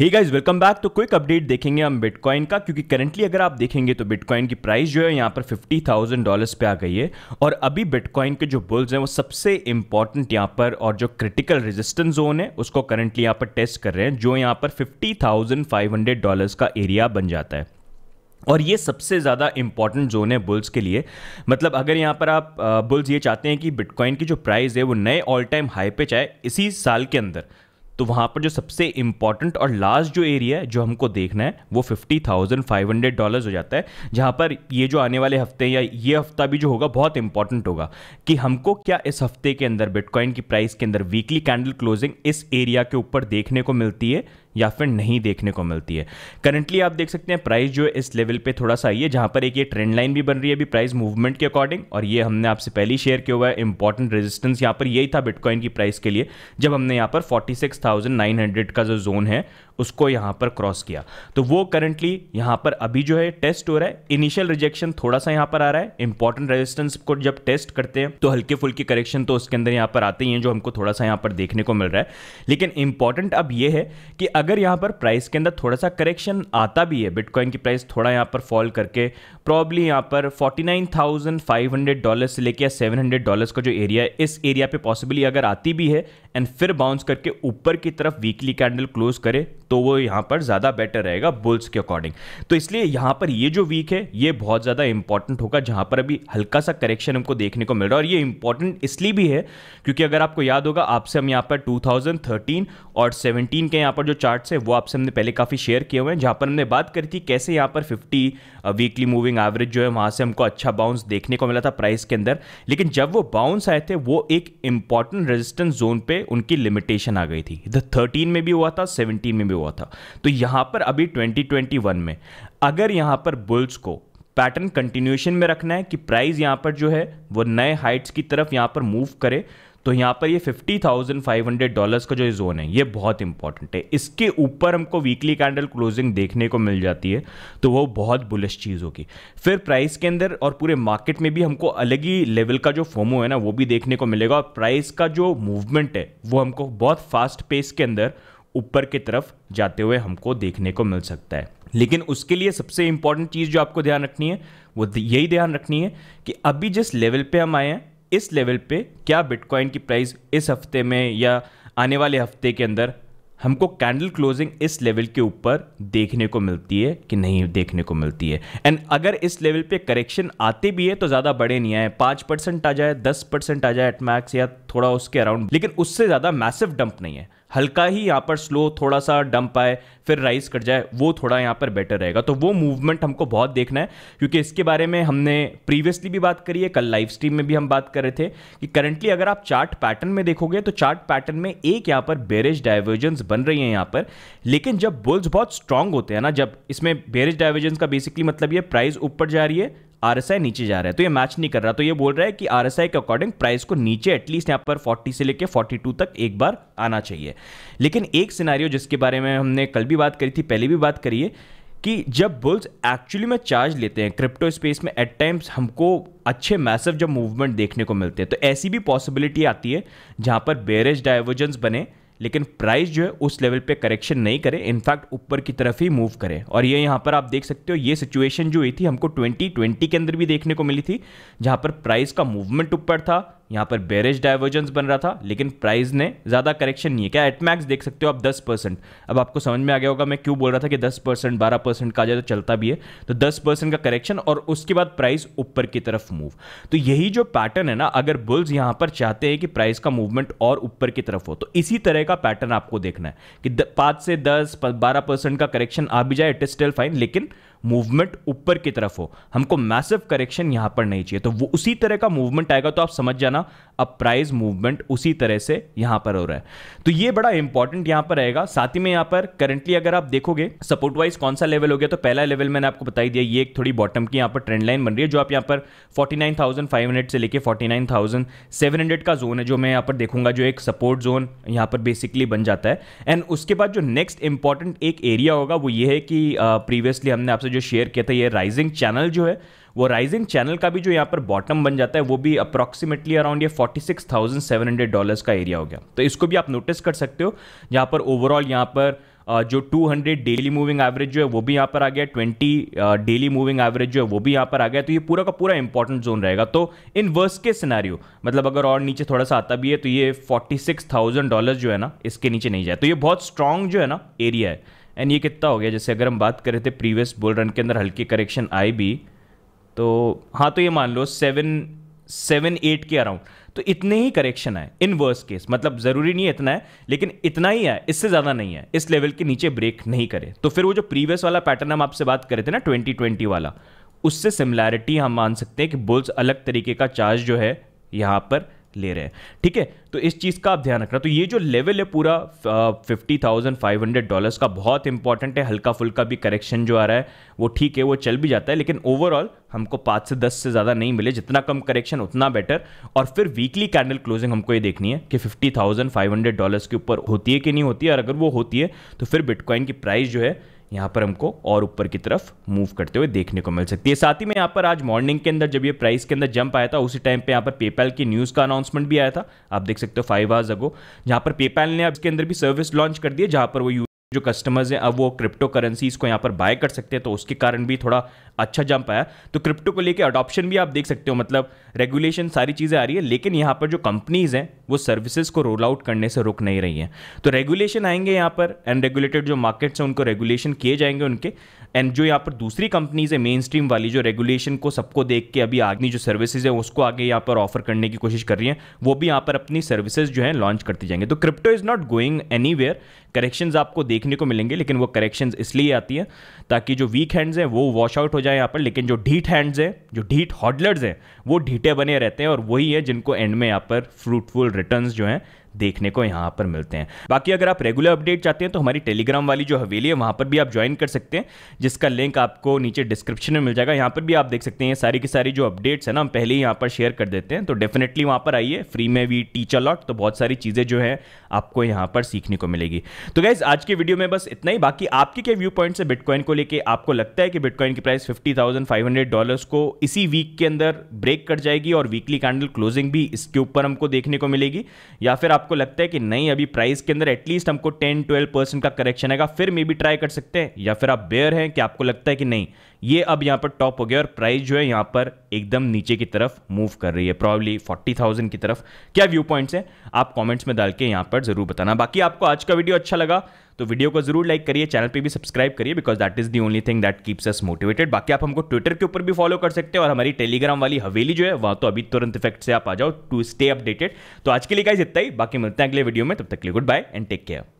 ही guys welcome back तो quick update देखेंगे हम बिटकॉइन का क्योंकि करंटली अगर आप देखेंगे तो बिटकॉइन की प्राइस जो है यहाँ पर फिफ्टी थाउजेंड डॉलर्स पे आ गई है और अभी बिटकॉइन के जो बुल्स हैं वो सबसे इंपॉर्टेंट यहाँ पर और जो क्रिटिकल रेजिस्टेंस जोन है उसको करंटली यहाँ पर टेस्ट कर रहे हैं जो यहाँ पर fifty thousand five hundred dollars का एरिया बन जाता है और ये सबसे ज़्यादा इंपॉर्टेंट जोन है बुल्स के लिए मतलब अगर यहाँ पर आप बुल्स ये चाहते हैं कि बिटकॉइन की जो प्राइस है वो नए ऑल टाइम हाई पे जाए इसी साल के अंदर तो वहां पर जो सबसे इम्पॉर्टेंट और लास्ट जो एरिया है जो हमको देखना है वो fifty thousand five hundred dollar हो जाता है जहां पर ये जो आने वाले हफ्ते या ये हफ्ता भी जो होगा बहुत इंपॉर्टेंट होगा कि हमको क्या इस हफ्ते के अंदर बिटकॉइन की प्राइस के अंदर वीकली कैंडल क्लोजिंग इस एरिया के ऊपर देखने को मिलती है या फिर नहीं देखने को मिलती है करंटली आप देख सकते हैं प्राइस जो इस लेवल पे थोड़ा सा आई है जहां पर एक ये ट्रेंड लाइन भी बन रही है अभी प्राइस मूवमेंट के अकॉर्डिंग और ये हमने आपसे पहले शेयर किया हुआ है इंपॉर्टेंट रेजिस्टेंस यहाँ पर यही था बिटकॉइन की प्राइस के लिए जब हमने यहाँ पर फोर्टी का जो जोन है उसको यहाँ पर क्रॉस किया तो वो करंटली यहां पर अभी जो है टेस्ट हो रहा है इनिशियल रिजेक्शन थोड़ा सा यहाँ पर आ रहा है इंपॉर्टेंट रेजिस्टेंस को जब टेस्ट करते हैं तो हल्के फुल्के करेक्शन तो उसके अंदर यहाँ पर आते ही हैं जो हमको थोड़ा सा यहाँ पर देखने को मिल रहा है लेकिन इंपॉर्टेंट अब यह है कि अगर यहाँ पर प्राइस के अंदर थोड़ा सा करेक्शन आता भी है बिटकॉइन की प्राइस थोड़ा यहाँ पर फॉल करके प्रॉब्ली यहाँ पर फोर्टी डॉलर से लेकर सेवन हंड्रेड का जो एरिया है इस एरिया पे पॉसिबली अगर आती भी है एंड फिर बाउंस करके ऊपर की तरफ वीकली कैंडल क्लोज करे तो वो यहाँ पर ज़्यादा बेटर रहेगा बुल्स के अकॉर्डिंग तो इसलिए यहाँ पर ये जो वीक है ये बहुत ज़्यादा इंपॉर्टेंट होगा जहाँ पर अभी हल्का सा करेक्शन हमको देखने को मिल रहा है और ये इंपॉर्टेंट इसलिए भी है क्योंकि अगर आपको याद होगा आपसे हम यहाँ पर 2013 और 17 के यहाँ पर जो चार्ट है वो आपसे हमने पहले काफ़ी शेयर किए हुए हैं जहाँ पर हमने बात करी थी कैसे यहाँ पर फिफ्टी वीकली मूविंग एवरेज जो है वहाँ से हमको अच्छा बाउंस देखने को मिला था प्राइस के अंदर लेकिन जब वो बाउंस आए थे वो एक इंपॉर्टेंट रेजिस्टेंस जोन पे उनकी लिमिटेशन आ गई थी थर्टीन में भी हुआ था सेवनटीन में भी शुरू हुआ था तो यहाँ पर अभी 2021 में अगर यहाँ पर बुल्स को पैटर्न कंटिन्यूएशन में रखना है कि प्राइस यहाँ पर जो है वो नए हाइट्स की तरफ यहाँ पर मूव करे तो यहाँ पर ये 50,500 डॉलर्स का जो जोन है ये बहुत इंपॉर्टेंट है इसके ऊपर हमको वीकली कैंडल क्लोजिंग देखने को मिल जाती है तो वो बहुत बुलिश चीज़ होगी फिर प्राइस के अंदर और पूरे मार्केट में भी हमको अलग ही लेवल का जो फोमो है ना वो भी देखने को मिलेगा और प्राइस का जो मूवमेंट है वो हमको बहुत फास्ट पेस के अंदर ऊपर की तरफ जाते हुए हमको देखने को मिल सकता है लेकिन उसके लिए सबसे इंपॉर्टेंट चीज़ जो आपको ध्यान रखनी है वो यही ध्यान रखनी है कि अभी जिस लेवल पे हम आए हैं इस लेवल पे क्या बिटकॉइन की प्राइस इस हफ्ते में या आने वाले हफ्ते के अंदर हमको कैंडल क्लोजिंग इस लेवल के ऊपर देखने को मिलती है कि नहीं देखने को मिलती है एंड अगर इस लेवल पे करेक्शन आते भी है तो ज़्यादा बड़े नहीं आए पाँच परसेंट आ जाए दस परसेंट आ जाए एट मैक्स या थोड़ा उसके अराउंड लेकिन उससे ज़्यादा मैसिव डंप नहीं है हल्का ही यहाँ पर स्लो थोड़ा सा डंप आए फिर राइज कर जाए वो थोड़ा यहाँ पर बेटर रहेगा तो वो मूवमेंट हमको बहुत देखना है क्योंकि इसके बारे में हमने प्रीवियसली भी बात करी है कल लाइव स्ट्रीम में भी हम बात कर रहे थे कि करंटली अगर आप चार्ट पैटर्न में देखोगे तो चार्ट पैटर्न में एक यहाँ पर बेरिज डाइवर्जेंस बन रही है यहाँ पर लेकिन जब बुल्स बहुत स्ट्रांग होते हैं ना जब इसमें बेरिज डाइवर्जेंस का बेसिकली मतलब ये प्राइस ऊपर जा रही है आरएसआई नीचे जा रहा है तो ये मैच नहीं कर रहा तो ये बोल रहा है कि आरएसआई के अकॉर्डिंग प्राइस को नीचे एटलीस्ट यहाँ पर 40 से लेकर 42 तक एक बार आना चाहिए लेकिन एक सिनारियो जिसके बारे में हमने कल भी बात करी थी पहले भी बात करी है कि जब बुल्स एक्चुअली में चार्ज लेते हैं क्रिप्टो स्पेस में एट टाइम्स हमको अच्छे मैसिव जब मूवमेंट देखने को मिलते हैं तो ऐसी भी पॉसिबिलिटी आती है जहाँ पर बेरेज डाइवर्जेंस बने लेकिन प्राइस जो है उस लेवल पे करेक्शन नहीं करे इनफैक्ट ऊपर की तरफ ही मूव करे और ये यहाँ पर आप देख सकते हो ये सिचुएशन जो हुई थी हमको 2020 के अंदर भी देखने को मिली थी जहाँ पर प्राइस का मूवमेंट ऊपर था यहाँ पर बेरेज डाइवर्जेंस बन रहा था लेकिन प्राइस ने ज़्यादा करेक्शन नहीं है क्या एटमैक्स देख सकते हो आप 10 परसेंट अब आपको समझ में आ गया होगा मैं क्यों बोल रहा था कि 10 परसेंट बारह परसेंट का जाए तो चलता भी है तो 10 परसेंट का करेक्शन और उसके बाद प्राइस ऊपर की तरफ मूव तो यही जो पैटर्न है ना अगर बुल्स यहाँ पर चाहते हैं कि प्राइस का मूवमेंट और ऊपर की तरफ हो तो इसी तरह का पैटर्न आपको देखना है कि पाँच से दस बारह परसेंट का करेक्शन आ भी जाए इट इज स्टिल फाइन लेकिन मूवमेंट ऊपर की तरफ हो हमको मैसिव करेक्शन यहां पर नहीं चाहिए तो वो उसी तरह का मूवमेंट आएगा तो आप समझ जाना अब प्राइस मूवमेंट उसी तरह से यहां पर हो रहा है तो ये बड़ा इंपॉर्टेंट यहां पर रहेगा साथ ही में यहां पर करंटली अगर आप देखोगे सपोर्ट वाइज कौन सा लेवल हो गया तो पहला लेवल मैंने आपको बताई दिया ये एक थोड़ी बॉटम की यहां पर ट्रेंड लाइन बन रही है जो आप यहां पर फोर्टी से लेकर फोर्टी का जोन है जो मैं यहां पर देखूंगा जो एक सपोर्ट जोन यहां पर बेसिकली बन जाता है एंड उसके बाद जो नेक्स्ट इंपॉर्टेंट एक एरिया होगा वो ये है कि प्रीवियसली हमने आपसे जो शेयर किया था ये राइजिंग चैनल जो है वो राइजिंग चैनल का भी जो यहाँ पर बॉटम बन जाता है वो भी अप्रॉक्सीमेटली अराउंड ये 46,700 डॉलर्स का एरिया हो गया तो इसको भी आप नोटिस कर सकते हो जहाँ पर ओवरऑल यहाँ पर जो 200 डेली मूविंग एवरेज जो है वो भी यहाँ पर आ गया 20 डेली मूविंग एवरेज जो है वो भी यहाँ पर आ गया तो ये पूरा का पूरा इंपॉर्टेंट जोन रहेगा तो इन वर्स के सिनारियो मतलब अगर और नीचे थोड़ा सा आता भी है तो ये 46,000 डॉलर जो है ना इसके नीचे नहीं जाए तो ये बहुत स्ट्रांग जो है ना एरिया है एंड ये कितना हो गया जैसे अगर हम बात कर रहे थे प्रीवियस बुल रन के अंदर हल्की करेक्शन आए भी तो हाँ तो ये मान लो सेवन सेवन एट के अराउंड तो इतने ही करेक्शन आए इन वर्स केस मतलब ज़रूरी नहीं है इतना है लेकिन इतना ही है इससे ज़्यादा नहीं है इस लेवल के नीचे ब्रेक नहीं करे तो फिर वो जो प्रीवियस वाला पैटर्न हम आपसे बात कर रहे थे ना ट्वेंटी ट्वेंटी वाला उससे सिमिलैरिटी हम मान सकते हैं कि बुल्स अलग तरीके का चार्ज जो है यहाँ पर ले रहे हैं ठीक है तो इस चीज़ का आप ध्यान रखना तो ये जो लेवल है पूरा fifty thousand five hundred dollars का बहुत इंपॉर्टेंट है हल्का फुल्का भी करेक्शन जो आ रहा है वो ठीक है वो चल भी जाता है लेकिन ओवरऑल हमको पाँच से दस से ज़्यादा नहीं मिले जितना कम करेक्शन उतना बेटर और फिर वीकली कैंडल क्लोजिंग हमको ये देखनी है कि fifty thousand five hundred dollars के ऊपर होती है कि नहीं होती है और अगर वो होती है तो फिर बिटकॉइन की प्राइस जो है यहाँ पर हमको और ऊपर की तरफ मूव करते हुए देखने को मिल सकती है साथ ही में यहाँ पर आज मॉर्निंग के अंदर जब ये प्राइस के अंदर जंप आया था उसी टाइम पे यहाँ पर पेपैल की न्यूज़ का अनाउंसमेंट भी आया था आप देख सकते हो फाइव आवर्स अगो जहाँ पर पेपैल ने अब इसके अंदर भी सर्विस लॉन्च कर दी है जहाँ पर वो जो कस्टमर्स हैं अब वो क्रिप्टो करेंसीज को यहाँ पर बाय कर सकते हैं तो उसके कारण भी थोड़ा अच्छा जंप आया तो क्रिप्टो को लेके अडॉप्शन भी आप देख सकते हो मतलब रेगुलेशन सारी चीज़ें आ रही है लेकिन यहाँ पर जो कंपनीज़ हैं वो सर्विसेज को रोल आउट करने से रुक नहीं रही हैं तो रेगुलेशन आएंगे यहाँ पर एंड रेगुलेटेड जो मार्केट्स हैं उनको रेगुलेशन किए जाएंगे उनके एंड जो यहाँ पर दूसरी कंपनीज है मेन स्ट्रीम वाली जो रेगुलेशन को सबको देख के अभी आगे जो सर्विसेज है उसको आगे यहाँ पर ऑफर करने की कोशिश कर रही हैं वो भी यहाँ पर अपनी सर्विसेज जो है लॉन्च करती जाएंगे तो crypto is not going anywhere corrections आपको देख देखने को मिलेंगे लेकिन वो करेक्शन इसलिए आती है ताकि जो वीक हैंड्स हैं वो वॉश आउट हो जाए यहाँ पर लेकिन जो ढीट हैंड्स हैं जो ढीट हॉडलर्स हैं वो ढीटे बने रहते हैं और वही है जिनको एंड में यहाँ पर फ्रूटफुल रिटर्न जो हैं देखने को यहाँ पर मिलते हैं बाकी अगर आप रेगुलर अपडेट चाहते हैं तो हमारी टेलीग्राम वाली जो हवेली है वहां पर भी आप ज्वाइन कर सकते हैं जिसका लिंक आपको नीचे डिस्क्रिप्शन में मिल जाएगा यहाँ पर भी आप देख सकते हैं सारी की सारी जो अपडेट्स है ना हम पहले ही यहाँ पर शेयर कर देते हैं तो डेफिनेटली वहां पर आइए फ्री में भी टीचर लॉट तो बहुत सारी चीज़ें जो है आपको यहाँ पर सीखने को मिलेगी तो गैस आज के वीडियो में बस इतना ही बाकी आपके क्या व्यू पॉइंट से बिटकॉइन को लेकर आपको लगता है कि बिटकॉइन की price fifty thousand five hundred dollars को इसी वीक के अंदर ब्रेक कर जाएगी और वीकली कैंडल क्लोजिंग भी इसके ऊपर हमको देखने को मिलेगी या फिर आप आपको लगता है कि नहीं अभी प्राइस के अंदर एटलीस्ट हमको 10-12 परसेंट का करेक्शन आएगा फिर मे भी ट्राई कर सकते हैं या फिर आप बेयर हैं कि आपको लगता है कि नहीं ये अब यहाँ पर टॉप हो गया और प्राइस जो है यहाँ पर एकदम नीचे की तरफ मूव कर रही है प्रॉब्ली फोर्टी की तरफ क्या व्यू पॉइंट्स हैं आप कमेंट्स में डाल के यहाँ पर जरूर बताना बाकी आपको आज का वीडियो अच्छा लगा तो वीडियो को जरूर लाइक करिए चैनल पे भी सब्सक्राइब करिए because that is the only thing that keeps us motivated बाकी आप हमको ट्विटर के ऊपर भी फॉलो कर सकते हैं और हमारी टेलीग्राम वाली हवेली जो है वहां तो अभी तुरंत इफेक्ट से आप आ जाओ टू स्टे अपडेटेड तो आज के लिए गाइज इतना ही बाकी बाकी मिलते हैं अगले वीडियो में तब तक के लिए goodbye and take care